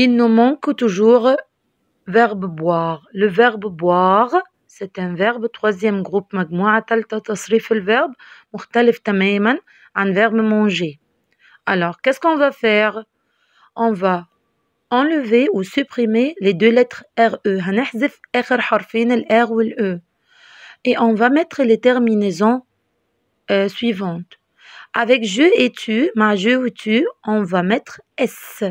Il nous manque toujours verbe boire. Le verbe boire c'est un verbe troisième groupe مجموعة تصريف verbe مختلف verbe manger. Alors, qu'est-ce qu'on va faire On va enlever ou supprimer les deux lettres RE. R e. e. Et on va mettre les terminaisons euh, suivantes. Avec je et tu, ma je ou tu, on va mettre S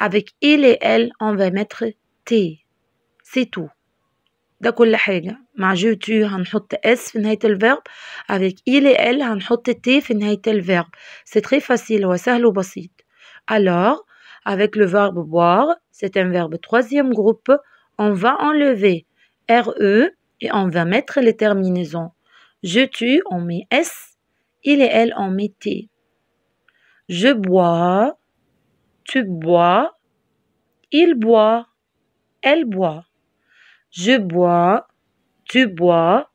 avec il et elle, on va mettre t ». t, c'est tout. D'accord كل حاجة on va mettre « s » s finit le verbe. avec il et elle on t » fin finit le verbe. c'est très facile très facile. alors avec le verbe boire c'est un verbe troisième groupe on va enlever re et on va mettre les terminaisons je tue on met s il et elle on met t je bois tu bois. Il boit. Elle boit. Je bois. Tu bois.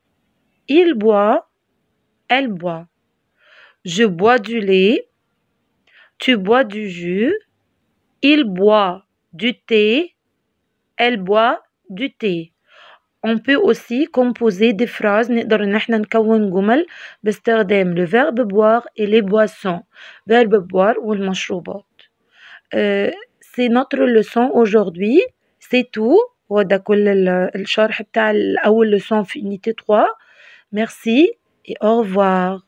Il boit. Elle boit. Je bois du lait. Tu bois du jus. Il boit du thé. Elle boit du thé. On peut aussi composer des phrases نقدر نحن نكون جمل باستخدام le verbe boire et les boissons verbe boire والمشروبات euh, c'est notre leçon aujourd'hui, c'est tout. وده le leçon unité 3 merci et au revoir